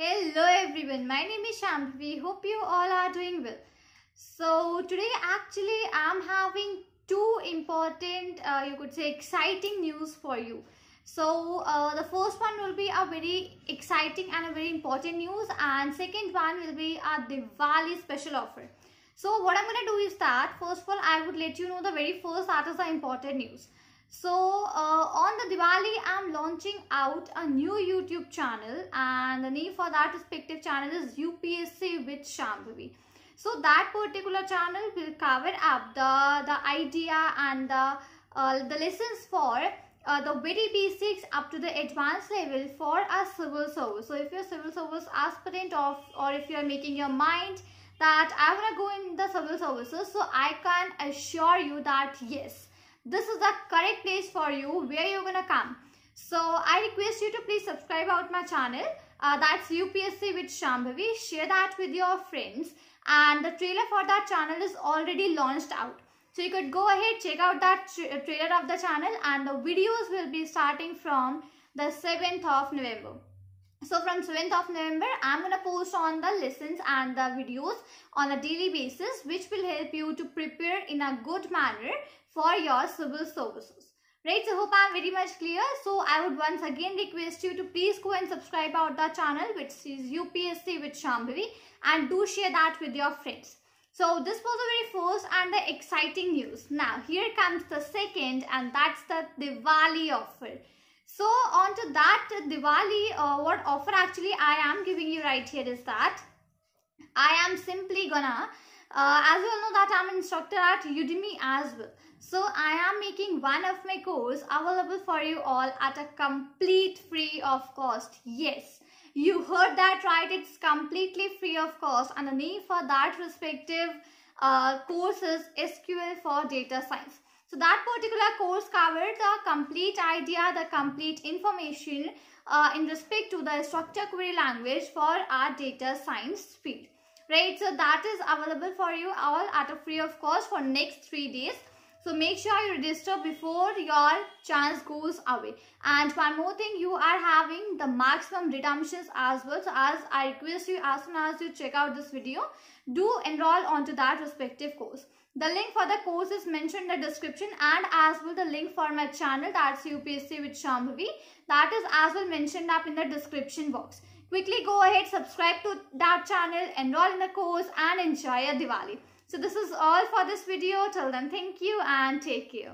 Hello everyone, my name is Shambhavi. Hope you all are doing well. So today actually I'm having two important, uh, you could say exciting news for you. So uh, the first one will be a very exciting and a very important news and second one will be a Diwali special offer. So what I'm going to do is that first of all I would let you know the very first that is the important news. So uh, on the Diwali I'm launching out a new YouTube channel and the name for that respective channel is UPSC with Shambhavi. So that particular channel will cover up the, the idea and the, uh, the lessons for uh, the very basics up to the advanced level for a civil service. So if you're civil service aspirant of, or if you're making your mind that I want to go in the civil services, so I can assure you that yes, this is the correct place for you where you're gonna come so I request you to please subscribe out my channel. Uh, that's UPSC with Shambhavi. Share that with your friends. And the trailer for that channel is already launched out. So you could go ahead, check out that tra uh, trailer of the channel and the videos will be starting from the 7th of November. So from 7th of November, I'm going to post on the lessons and the videos on a daily basis which will help you to prepare in a good manner for your civil services. Right, so hope I am very much clear. So I would once again request you to please go and subscribe out the channel which is UPSC with Shambhavi and do share that with your friends. So this was the very first and the exciting news. Now here comes the second and that's the Diwali offer. So on to that Diwali uh, what offer actually I am giving you right here is that I am simply gonna uh, as you all know that I'm an instructor at Udemy as well. So I am making one of my course available for you all at a complete free of cost. Yes, you heard that right. It's completely free of cost and the name for that respective uh, course is SQL for data science. So that particular course covered the complete idea, the complete information uh, in respect to the structure query language for our data science field right so that is available for you all at a free of cost for next three days so make sure you register before your chance goes away. And one more thing, you are having the maximum redemptions as well. So as I request you, as soon as you check out this video, do enroll onto that respective course. The link for the course is mentioned in the description and as well the link for my channel that's UPSC with Shambhavi. That is as well mentioned up in the description box. Quickly go ahead, subscribe to that channel, enroll in the course and enjoy your Diwali. So this is all for this video. Till then, thank you and take care.